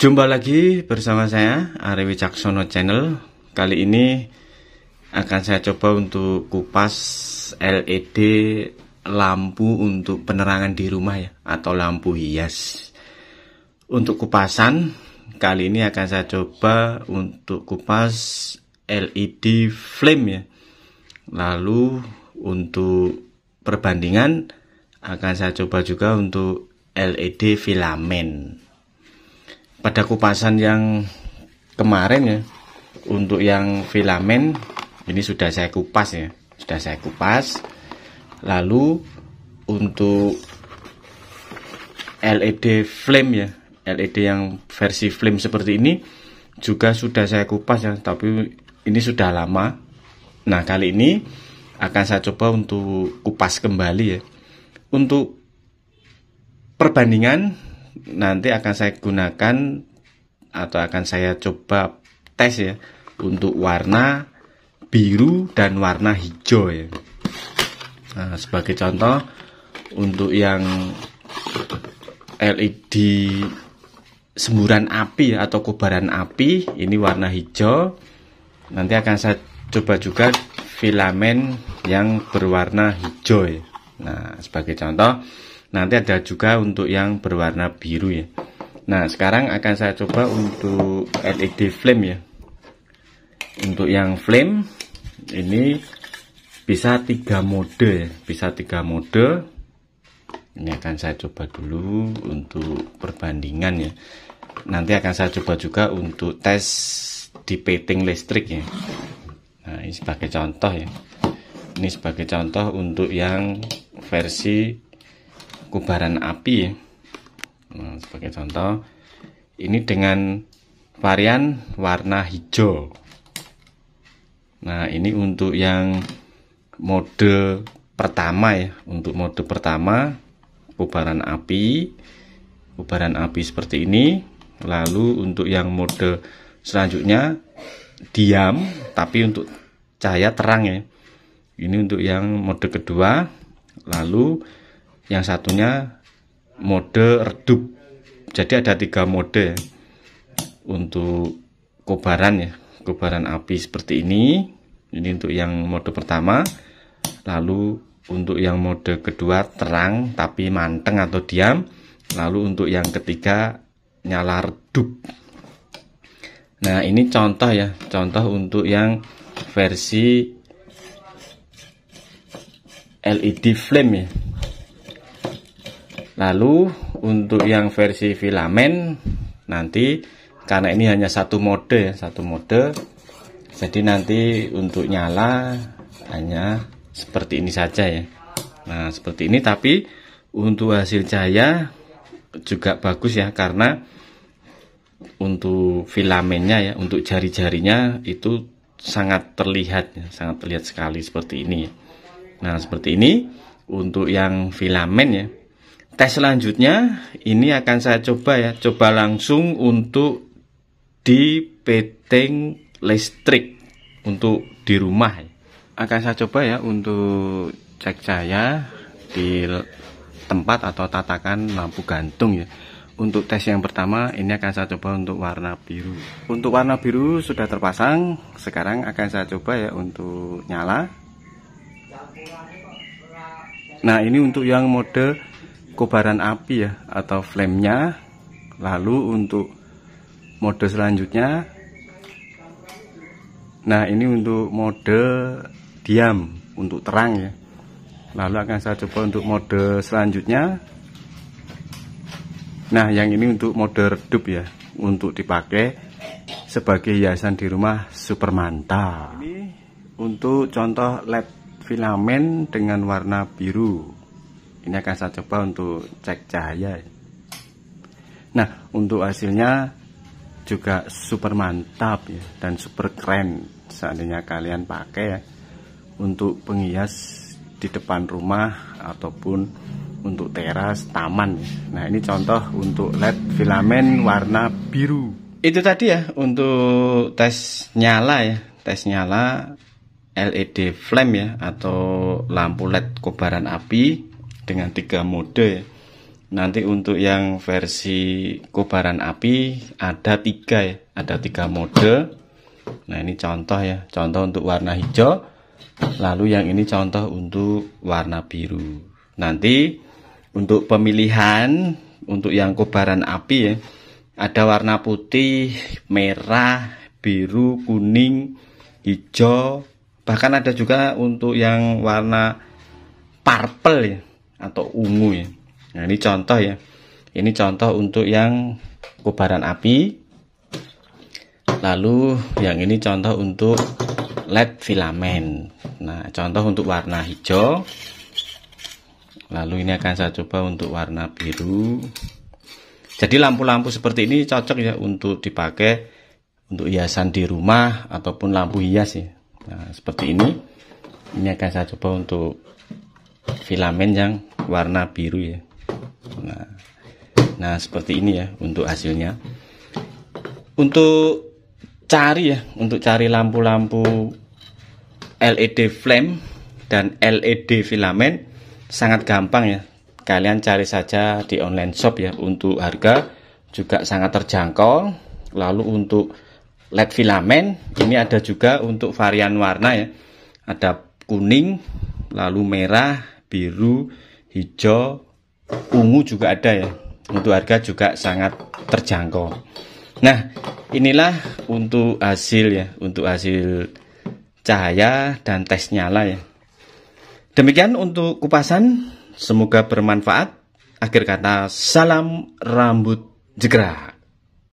Jumpa lagi bersama saya Ari Wicaksono Channel. Kali ini akan saya coba untuk kupas LED lampu untuk penerangan di rumah ya atau lampu hias. Untuk kupasan kali ini akan saya coba untuk kupas LED flame ya. Lalu untuk perbandingan akan saya coba juga untuk LED filament pada kupasan yang kemarin ya untuk yang filamen ini sudah saya kupas ya sudah saya kupas lalu untuk LED flame ya LED yang versi flame seperti ini juga sudah saya kupas ya tapi ini sudah lama nah kali ini akan saya coba untuk kupas kembali ya untuk perbandingan nanti akan saya gunakan atau akan saya coba tes ya untuk warna biru dan warna hijau ya. Nah, sebagai contoh untuk yang LED semburan api ya, atau kobaran api ini warna hijau nanti akan saya coba juga filamen yang berwarna hijau ya. nah sebagai contoh nanti ada juga untuk yang berwarna biru ya nah sekarang akan saya coba untuk LED flame ya untuk yang flame ini bisa tiga mode ya. bisa tiga mode ini akan saya coba dulu untuk perbandingan ya nanti akan saya coba juga untuk tes di peting listrik ya nah ini sebagai contoh ya ini sebagai contoh untuk yang versi kubaran api nah, sebagai contoh ini dengan varian warna hijau nah ini untuk yang mode pertama ya untuk mode pertama kubaran api kubaran api seperti ini lalu untuk yang mode selanjutnya diam tapi untuk cahaya terang ya ini untuk yang mode kedua lalu yang satunya mode redup jadi ada tiga mode untuk kobaran ya kobaran api seperti ini ini untuk yang mode pertama lalu untuk yang mode kedua terang tapi manteng atau diam lalu untuk yang ketiga nyala redup nah ini contoh ya contoh untuk yang versi LED flame ya lalu untuk yang versi filamen nanti karena ini hanya satu mode satu mode jadi nanti untuk nyala hanya seperti ini saja ya Nah seperti ini tapi untuk hasil cahaya juga bagus ya karena untuk filamennya ya untuk jari-jarinya itu sangat terlihat ya, sangat terlihat sekali seperti ini ya. Nah seperti ini untuk yang filamen ya tes selanjutnya ini akan saya coba ya coba langsung untuk di peting listrik untuk di rumah akan saya coba ya untuk cek cahaya di tempat atau tatakan lampu gantung ya untuk tes yang pertama ini akan saya coba untuk warna biru untuk warna biru sudah terpasang sekarang akan saya coba ya untuk nyala nah ini untuk yang mode kobaran api ya atau flame-nya lalu untuk mode selanjutnya nah ini untuk mode diam untuk terang ya lalu akan saya coba untuk mode selanjutnya nah yang ini untuk mode redup ya untuk dipakai sebagai hiasan di rumah super mantap nah, ini untuk contoh led filamen dengan warna biru ini akan saya coba untuk cek cahaya nah untuk hasilnya juga super mantap ya dan super keren seandainya kalian pakai ya untuk penghias di depan rumah ataupun untuk teras taman ya. nah ini contoh untuk led filamen warna biru itu tadi ya untuk tes nyala ya tes nyala LED flame ya atau lampu led kobaran api dengan tiga mode nanti untuk yang versi kobaran api ada tiga ya ada tiga mode nah ini contoh ya contoh untuk warna hijau lalu yang ini contoh untuk warna biru nanti untuk pemilihan untuk yang kobaran api ya ada warna putih merah biru kuning hijau bahkan ada juga untuk yang warna purple ya atau ungu ya. Nah, ini contoh ya. Ini contoh untuk yang kobaran api. Lalu yang ini contoh untuk LED filamen. Nah, contoh untuk warna hijau. Lalu ini akan saya coba untuk warna biru. Jadi lampu-lampu seperti ini cocok ya untuk dipakai untuk hiasan di rumah ataupun lampu hias ya. Nah, seperti ini. Ini akan saya coba untuk filamen yang warna biru ya nah, nah seperti ini ya untuk hasilnya untuk cari ya untuk cari lampu-lampu LED flame dan LED filamen sangat gampang ya kalian cari saja di online shop ya untuk harga juga sangat terjangkau lalu untuk LED filamen ini ada juga untuk varian warna ya ada kuning lalu merah biru hijau, ungu juga ada ya. Untuk harga juga sangat terjangkau. Nah, inilah untuk hasil ya, untuk hasil cahaya dan tes nyala ya. Demikian untuk kupasan, semoga bermanfaat. Akhir kata, salam rambut jegrah.